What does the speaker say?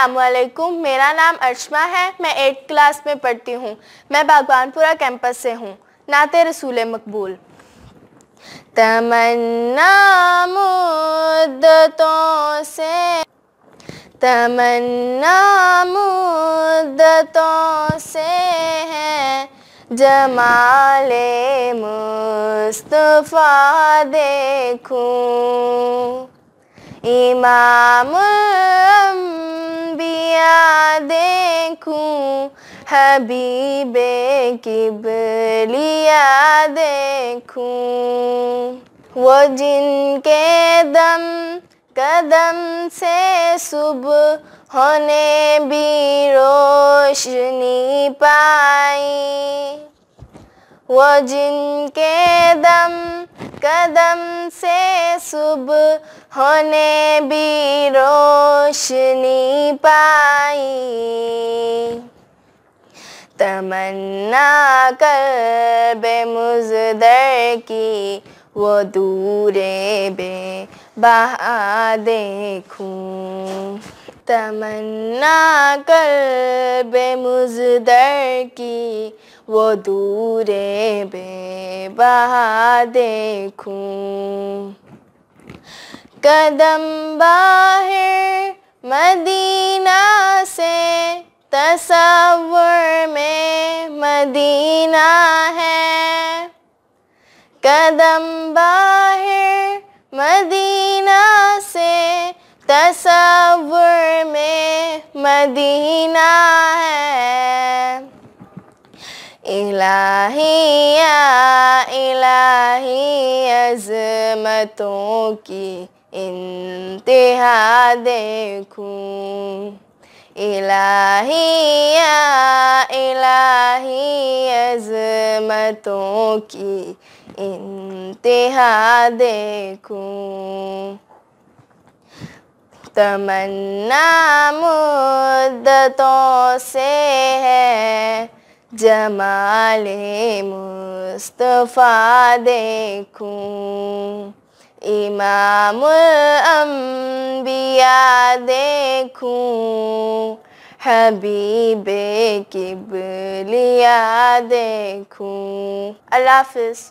असलकुम मेरा नाम अर्शमा है मैं एट्थ क्लास में पढ़ती हूँ मैं बागवानपुरा कैंपस से हूँ नाते रसूल मकबूल तमन्ना मुद्दतों से तमन्ना मुद्दतों से है जमाले मुस्तफ़ा देखूं इमाम हबीबे किबलिया देखूं वो जिनके दम कदम से सुबह होने भी रोशनी पाई वो जिनके दम कदम से सुबह होने भी रोशनी पाई तमन्ना कर बेमुजदर की वो दूरे बे बहा देखूं तमन्ना कर बेमुजदर की वो दूरे बे बहा देखूं कदम बाहर मदीना है कदम बाहर मदीना से तस्वुर में मदीना है इलाहिया इलाही अजमतों की इंतहा देखूं इलाहिया अजमतों की इंतहा देखूं तमन्ना मुद्दतों से है जमाले मुस्तफ़ा देखूं इमाम अम्बिया देखूं हबीबे किबलिया देखूं अल्लाह हाफिज़